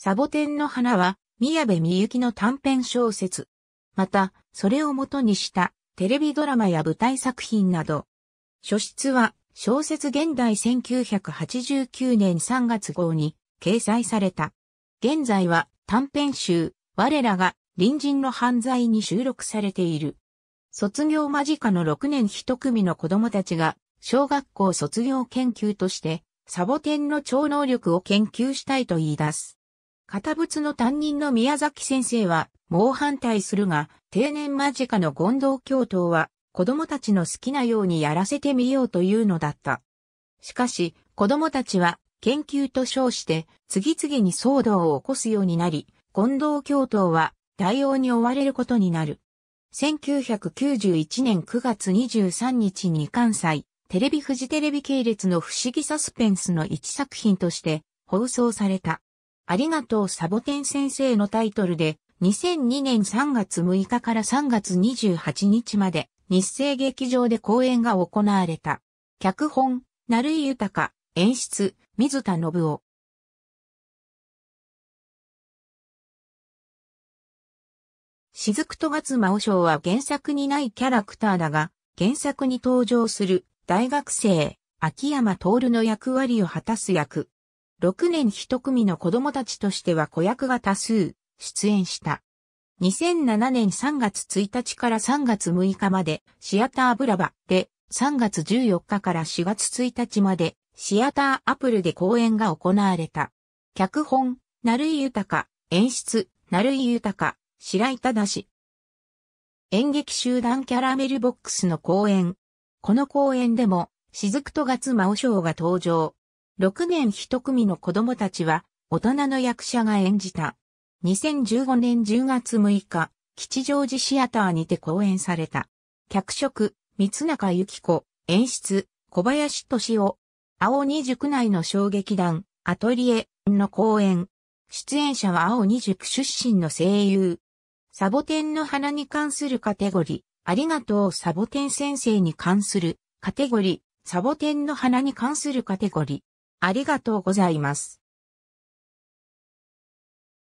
サボテンの花は、宮部みゆきの短編小説。また、それをもとにしたテレビドラマや舞台作品など。書室は、小説現代1989年3月号に掲載された。現在は短編集、我らが隣人の犯罪に収録されている。卒業間近の6年一組の子供たちが小学校卒業研究としてサボテンの超能力を研究したいと言い出す。堅物の担任の宮崎先生は猛反対するが、定年間近の権藤教頭は子供たちの好きなようにやらせてみようというのだった。しかし、子供たちは研究と称して次々に騒動を起こすようになり、権藤教頭は対応に追われることになる。1991年9月23日に関西、テレビフジテレビ系列の不思議サスペンスの一作品として放送された。ありがとうサボテン先生のタイトルで、2002年3月6日から3月28日まで、日生劇場で公演が行われた。脚本、成井豊、演出、水田信夫。雫と月魔王賞は原作にないキャラクターだが、原作に登場する大学生、秋山徹の役割を果たす役、6年一組の子供たちとしては子役が多数出演した。2007年3月1日から3月6日までシアターブラバで3月14日から4月1日までシアターアプルで公演が行われた。脚本、ゆたか、演出、ゆたか、白井正。演劇集団キャラメルボックスの公演。この公演でも、雫とガツマオショウが登場。6年一組の子供たちは大人の役者が演じた。2015年10月6日、吉祥寺シアターにて公演された。脚色、三中由紀子、演出、小林敏夫。青二塾内の小劇団、アトリエの公演。出演者は青二塾出身の声優。サボテンの花に関するカテゴリー、ありがとうサボテン先生に関するカテゴリー、サボテンの花に関するカテゴリー。ありがとうございます。